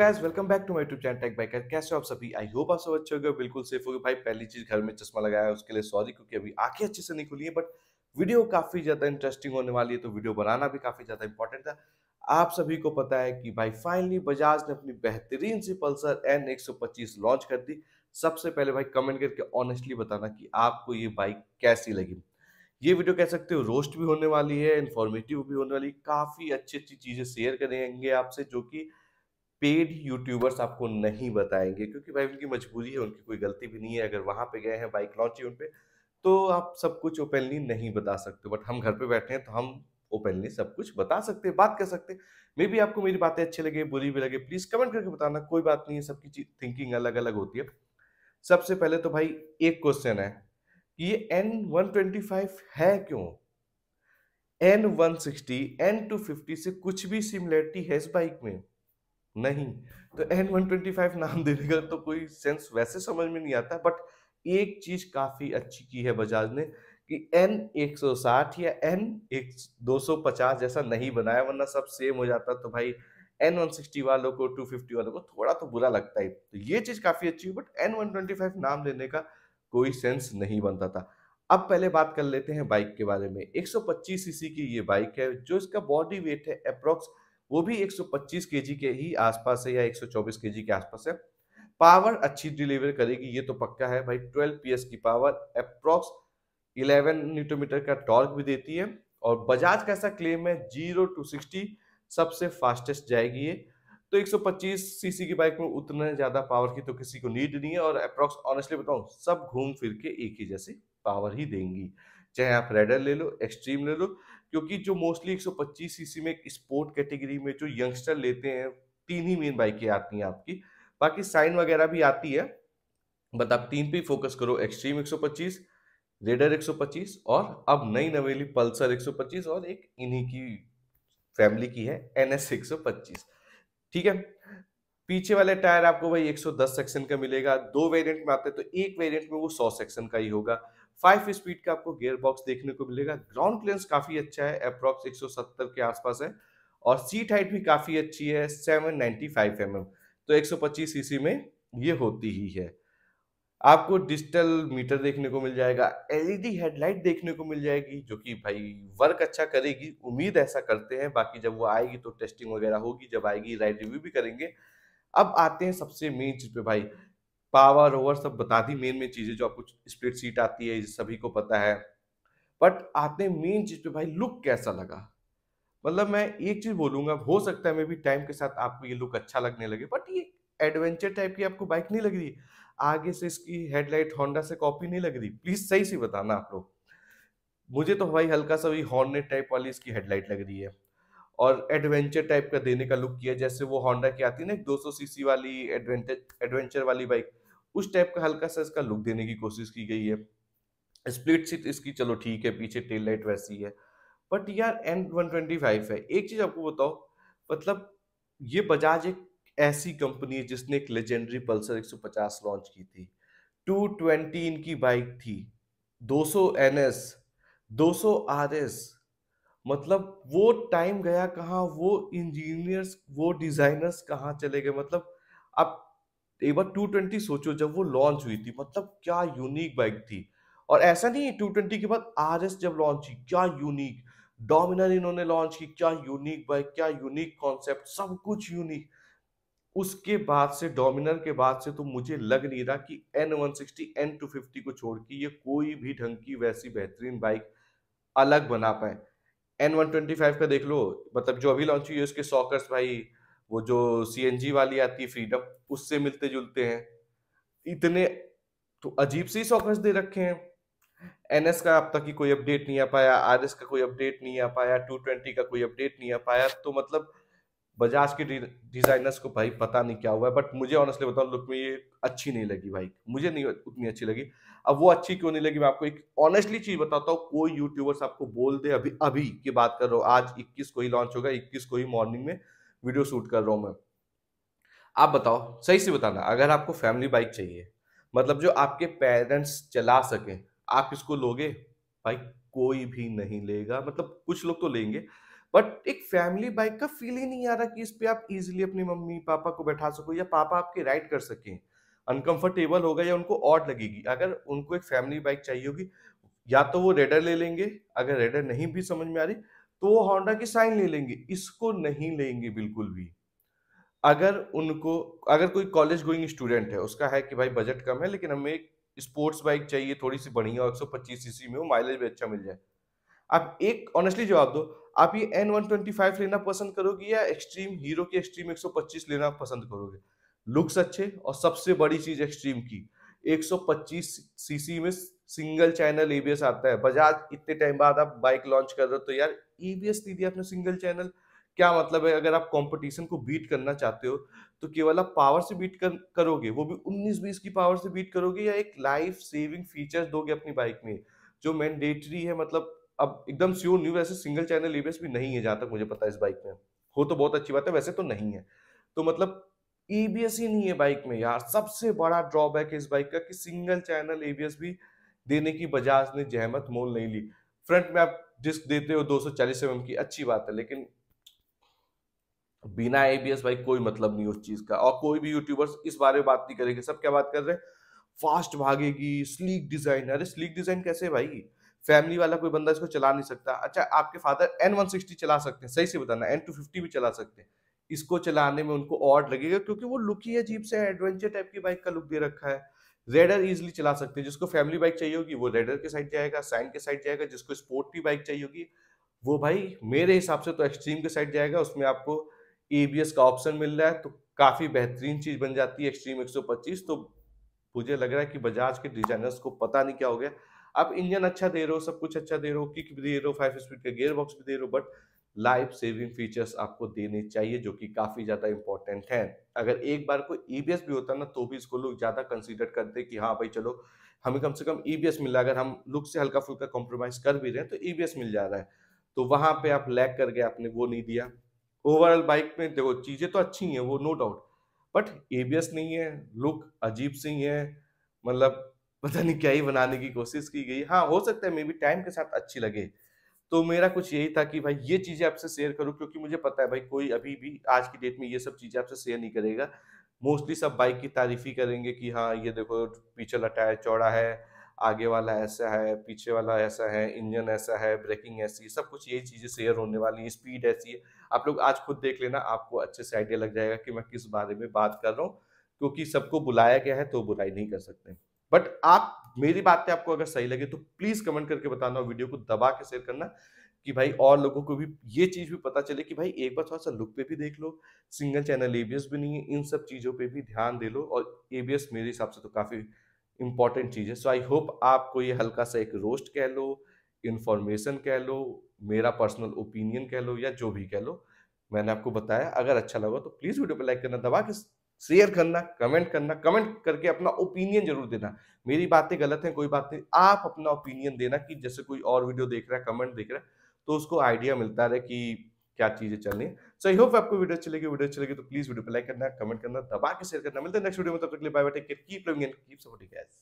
guys welcome back to my YouTube channel Tech Biker कैसे हो आप सभी आई होप आप सब अच्छे हो बिल्कुल सेफ हो भाई पहली चीज घर में चश्मा लगाया है उसके लिए सॉरी क्योंकि अभी आंखें अच्छे से नहीं खुली है बट वीडियो काफी ज्यादा इंटरेस्टिंग होने वाली है तो वीडियो बनाना भी काफी ज्यादा इंपॉर्टेंट था आप सभी को पता है कि भाई फाइनली बजाज ने अपनी बेहतरीन सी पल्सर एन एक लॉन्च कर दी सबसे पहले भाई कमेंट करके ऑनेस्टली बताना की आपको ये बाइक कैसी लगी ये वीडियो कह सकते हो रोस्ट भी होने वाली है इन्फॉर्मेटिव भी होने वाली काफ़ी अच्छी अच्छी चीज़ें शेयर करेंगे आपसे जो की पेड यूट्यूबर्स आपको नहीं बताएंगे क्योंकि भाई उनकी मजबूरी है उनकी कोई गलती भी नहीं है अगर वहाँ पे गए हैं बाइक लॉन्च उन पर तो आप सब कुछ ओपनली नहीं बता सकते बट हम घर पे बैठे हैं तो हम ओपनली सब कुछ बता सकते हैं बात कर सकते हैं मे भी आपको मेरी बातें अच्छी लगे बुरी भी लगे प्लीज़ कमेंट करके बताना कोई बात नहीं है सबकी चीज थिंकिंग अलग अलग होती है सबसे पहले तो भाई एक क्वेश्चन है कि ये एन वन ट्वेंटी फाइव है क्यों N one sixty N two fifty से कुछ भी सिमिलरिटी है इस बाइक में नहीं तो एन वन ट्वेंटी फाइव नाम देने का तो कोई सेंस वैसे समझ में नहीं आता बट एक चीज काफी अच्छी की है बजाज ने कि एन एक सौ साठ या एन एक दो सौ पचास जैसा नहीं बनाया वरना सब सेम हो जाता तो भाई एन वन सिक्सटी वालों को टू फिफ्टी वालों को थोड़ा तो बुरा लगता ही तो ये चीज काफी अच्छी but N one twenty five नाम देने का कोई सेंस नहीं बनता था अब पहले बात कर लेते हैं बाइक के बारे में एक सौ पच्चीस सीसी की ये बाइक है जो इसका बॉडी वेट है अप्रोक्स वो भी 125 केजी के ही आसपास है या 124 केजी के आसपास है पावर अच्छी डिलीवर करेगी ये तो पक्का है भाई 12 पीएस की पावर अप्रॉक्स 11 न्यूटोमीटर का टॉर्क भी देती है और बजाज का ऐसा क्लेम है जीरो टू सिक्सटी सबसे फास्टेस्ट जाएगी ये तो 125 सीसी की बाइक में उतने ज़्यादा पावर की तो किसी को नीड नहीं है और अप्रोक्स ऑनेस्टली बताऊ सब घूम फिर के एक ही जैसी पावर ही देंगी चाहे आप रेडर ले लो एक्सट्रीम ले लो क्योंकि जो मोस्टली 125 सीसी में स्पोर्ट कैटेगरी में जो यंगस्टर लेते हैं तीन ही मेन बाइकें आती हैं आपकी बाकी साइन वगैरह भी आती है बट आप तीन पे फोकस करो एक्सट्रीम 125 रेडर 125 और अब नई नवेली पल्सर 125 और एक इन्हीं की फैमिली की है एन एस ठीक है पीछे वाले टायर आपको भाई 110 सेक्शन का मिलेगा दो वेरिएंट में आते हैं तो एक वेरिएंट में वो 100 सेक्शन का ही होगा फाइव स्पीड का आपको गियर बॉक्स देखने को मिलेगा ग्राउंड क्लियरेंस काफी अच्छा है अप्रॉक्स 170 के आसपास है और सीट हाइट भी काफी अच्छी है 795 mm तो 125 सीसी में ये होती ही है आपको डिजिटल मीटर देखने को मिल जाएगा एलईडी हेडलाइट e देखने को मिल जाएगी जो कि भाई वर्क अच्छा करेगी उम्मीद ऐसा करते हैं बाकी जब वो आएगी तो टेस्टिंग वगैरह होगी जब आएगी राइड रिव्यू भी करेंगे अब आते हैं सबसे मेन चीज पे भाई पावर ओवर सब बता दी मेन मेन चीज़ें जो आपको स्प्लिट सीट आती है सभी को पता है बट आपने मेन चीज़ पे भाई लुक कैसा लगा मतलब मैं एक चीज़ बोलूंगा हो सकता है मे भी टाइम के साथ आपको ये लुक अच्छा लगने लगे बट ये एडवेंचर टाइप की आपको बाइक नहीं लग रही आगे से इसकी हेडलाइट होंडा से कॉपी नहीं लग रही प्लीज़ सही से बताना आप लोग मुझे तो भाई हल्का सा वही हॉर्नेट टाइप वाली इसकी हेडलाइट लग रही है और एडवेंचर टाइप का देने का लुक किया जैसे वो होंडा की आती है ना एक दो सीसी वाली एडवेंचर एडवेंचर वाली बाइक उस टाइप का हल्का सा इसका लुक देने की कोशिश की गई है स्प्लिट सीट इसकी चलो ठीक है पीछे टेल लाइट वैसी है बट यार एन वन ट्वेंटी फाइव है एक चीज़ आपको बताओ मतलब ये बजाज एक ऐसी कंपनी है जिसने एक लेजेंडरी पल्सर 150 लॉन्च की थी 220 इनकी बाइक थी 200 एनएस 200 आरएस मतलब वो टाइम गया कहाँ वो इंजीनियर्स वो डिज़ाइनर्स कहाँ चले गए मतलब आप एक बार 220 सोचो जब वो लॉन्च हुई थी मतलब क्या यूनिक बाइक थी और ऐसा नहीं 220 के बाद आर जब लॉन्च हुई क्या यूनिक डोमिनर इन्होंने लॉन्च की क्या यूनिक बाइक क्या यूनिक कॉन्सेप्ट सब कुछ यूनिक उसके बाद से डोमिनर के बाद से तो मुझे लग नहीं रहा कि N one sixty N two fifty को छोड़ के ये कोई भी ढंग की वैसी बेहतरीन बाइक अलग बना पाए एन वन ट्वेंटी फाइव का देख लो मतलब जो अभी लॉन्च हुई है उसके सॉकर्स भाई वो जो सी वाली आती है फ्रीडम उससे मिलते जुलते हैं इतने तो अजीब सी सॉकर्स दे रखे हैं एनएस का अब तक की कोई अपडेट नहीं आ पाया आर का कोई अपडेट नहीं आ पाया टू ट्वेंटी का कोई अपडेट नहीं आ पाया तो मतलब बजाज के डिजाइनर्स को भाई पता नहीं क्या हुआ है बट मुझे ऑनेस्टली बताऊं लुक में ये अच्छी नहीं लगी भाई मुझे नहीं उतनी अच्छी लगी अब वो अच्छी क्यों नहीं लगी मैं आपको एक ऑनेस्टली चीज बताता हूँ कोई यूट्यूबर्स आपको बोल दे अभी अभी की बात कर रहा हूँ आज इक्कीस को ही लॉन्च होगा इक्कीस को ही मॉर्निंग में वीडियो शूट कर रहा हूँ मैं आप बताओ सही से बताना अगर आपको फैमिली बाइक चाहिए मतलब जो आपके पेरेंट्स चला सकें आप इसको लोगे भाई कोई भी नहीं लेगा मतलब कुछ लोग तो लेंगे बट एक फैमिली बाइक का फील ही नहीं आ रहा कि इस पर आप इजिली अपनी मम्मी पापा को बैठा सको या पापा आपके राइड कर सकें अनकंफर्टेबल होगा या उनको ऑड लगेगी अगर उनको एक फैमिली बाइक चाहिए होगी या तो वो रेडर ले लेंगे अगर रेडर नहीं भी समझ में आ रही तो वो होंडा की साइन ले लेंगे इसको नहीं लेंगे बिल्कुल भी अगर उनको अगर कोई कॉलेज गोइंग स्टूडेंट है उसका है कि भाई बजट कम है लेकिन हमें एक स्पोर्ट्स बाइक चाहिए थोड़ी सी बढ़िया एक सौ पच्चीस सीसी में हो माइलेज भी अच्छा मिल जाए आप एक ऑनेस्टली जवाब दो आप ये एन वन ट्वेंटी फाइव लेना पसंद करोगे या एक्सट्रीम हीरो की एक्सट्रीम एक सौ पच्चीस लेना पसंद करोगे लुक्स अच्छे और सबसे बड़ी चीज एक्सट्रीम की एक सौ पच्चीस सीसी में सिंगल चैनल ईबीएस आता है बजाज इतने टाइम बाद आप बाइक लॉन्च कर रहे हो तो यार ईबीएस दे दिया आपने सिंगल चैनल क्या मतलब है अगर आप कंपटीशन को बीट करना चाहते हो तो केवल आप पावर से बीट कर, करोगे वो भी उन्नीस बीस की पावर से बीट करोगे या एक लाइफ सेविंग फीचर्स दोगे अपनी बाइक में जो मैंडेटरी है मतलब अब एकदम श्योर न्यू वैसे सिंगल चैनल ईबीएस भी नहीं है जहां तक मुझे पता है इस बाइक में हो तो बहुत अच्छी बात है वैसे तो नहीं है तो मतलब ईबीएस ही नहीं है बाइक में यार सबसे बड़ा ड्रॉबैक है इस बाइक का कि सिंगल चैनल ईबीएस भी देने की बजाय उसने जहमत मोल नहीं ली फ्रंट में आप डिस्क देते हो 240 सौ mm की अच्छी बात है लेकिन बिना एबीएस भाई कोई मतलब नहीं उस चीज का और कोई भी यूट्यूबर्स इस बारे में बात नहीं करेंगे सब क्या बात कर रहे हैं फास्ट भागेगी स्लीक डिजाइन अरे स्लीक डिजाइन कैसे भाई फैमिली वाला कोई बंदा इसको चला नहीं सकता अच्छा आपके फादर एन वन सिक्सटी चला सकते हैं सही से बताना एन टू फिफ्टी भी चला सकते हैं इसको चलाने में उनको ऑड लगेगा क्योंकि वो लुक ही अजीब से एडवेंचर टाइप की बाइक का लुक दे रखा है रेडर इजिली चला सकते हैं जिसको फैमिली बाइक चाहिए होगी वो रेडर के साइड जाएगा सैन के साइड जाएगा जिसको स्पोर्टी बाइक चाहिए होगी वो भाई मेरे हिसाब से तो एक्सट्रीम के साइड जाएगा उसमें आपको ए का ऑप्शन मिल रहा है तो काफ़ी बेहतरीन चीज़ बन जाती है एक्सट्रीम एक तो मुझे लग रहा है कि बजाज के डिजाइनर्स को पता नहीं क्या हो गया आप इंजन अच्छा दे रहे हो सब कुछ अच्छा दे रहे हो किक भी दे रहे हो फाइव स्पीड का गेयर बॉक्स भी दे रहे हो बट लाइफ सेविंग फीचर्स आपको देने चाहिए जो कि काफ़ी ज़्यादा इंपॉर्टेंट है अगर एक बार कोई ईबीएस e भी होता ना तो भी इसको लोग ज़्यादा कंसिडर करते कि हाँ भाई चलो हमें कम से कम ई e है अगर हम लुक से हल्का फुल्का कॉम्प्रोमाइज़ कर भी रहे हैं तो ई e मिल जा रहा है तो वहां पे आप लैक कर गए आपने वो नहीं दिया ओवरऑल बाइक में देखो चीज़ें तो अच्छी हैं वो नो डाउट बट ए नहीं है लुक अजीब सी है मतलब पता नहीं क्या ही बनाने की कोशिश की गई हाँ हो सकता है मे बी टाइम के साथ अच्छी लगे तो मेरा कुछ यही था कि भाई ये चीज़ें आपसे शेयर करूँ क्योंकि मुझे पता है भाई कोई अभी भी आज की डेट में ये सब चीज़ें आपसे शेयर नहीं करेगा मोस्टली सब बाइक की तारीफ ही करेंगे कि हाँ ये देखो पीछे टायर चौड़ा है आगे वाला ऐसा है पीछे वाला ऐसा है इंजन ऐसा है ब्रेकिंग ऐसी है सब कुछ यही चीज़ें शेयर होने वाली है स्पीड ऐसी है आप लोग आज खुद देख लेना आपको अच्छे से आइडिया लग जाएगा कि मैं किस बारे में बात कर रहा हूँ क्योंकि सबको बुलाया गया है तो बुराई नहीं कर सकते बट आप मेरी बातें आपको अगर सही लगे तो प्लीज कमेंट करके बताना वीडियो को दबा के शेयर करना कि भाई और लोगों को भी ये चीज भी पता चले कि भाई एक बार थोड़ा सा लुक पे भी देख लो सिंगल चैनल एबीएस भी नहीं है इन सब चीजों पे भी ध्यान दे लो और एबीएस मेरे हिसाब से तो काफी इंपॉर्टेंट चीज है सो आई होप आपको ये हल्का सा एक रोस्ट कह लो इन्फॉर्मेशन कह लो मेरा पर्सनल ओपिनियन कह लो या जो भी कह लो मैंने आपको बताया अगर अच्छा लगा तो प्लीज़ वीडियो पर लाइक करना दबा के शेयर करना कमेंट करना कमेंट करके अपना ओपिनियन जरूर देना मेरी बातें गलत हैं कोई बात नहीं आप अपना ओपिनियन देना कि जैसे कोई और वीडियो देख रहा है कमेंट देख रहा है तो उसको आइडिया मिलता रहे कि क्या चीजें चल रही है सो आई होप आपको वीडियो अच्छी लगी वीडियो अच्छी लगी तो प्लीज वीडियो पे लाइक करना कमेंट करना दबा के शेयर करना मिलते हैं नेक्स्ट वीडियो में तब तक के लिए bye bye take care keep loving and keep supporting guys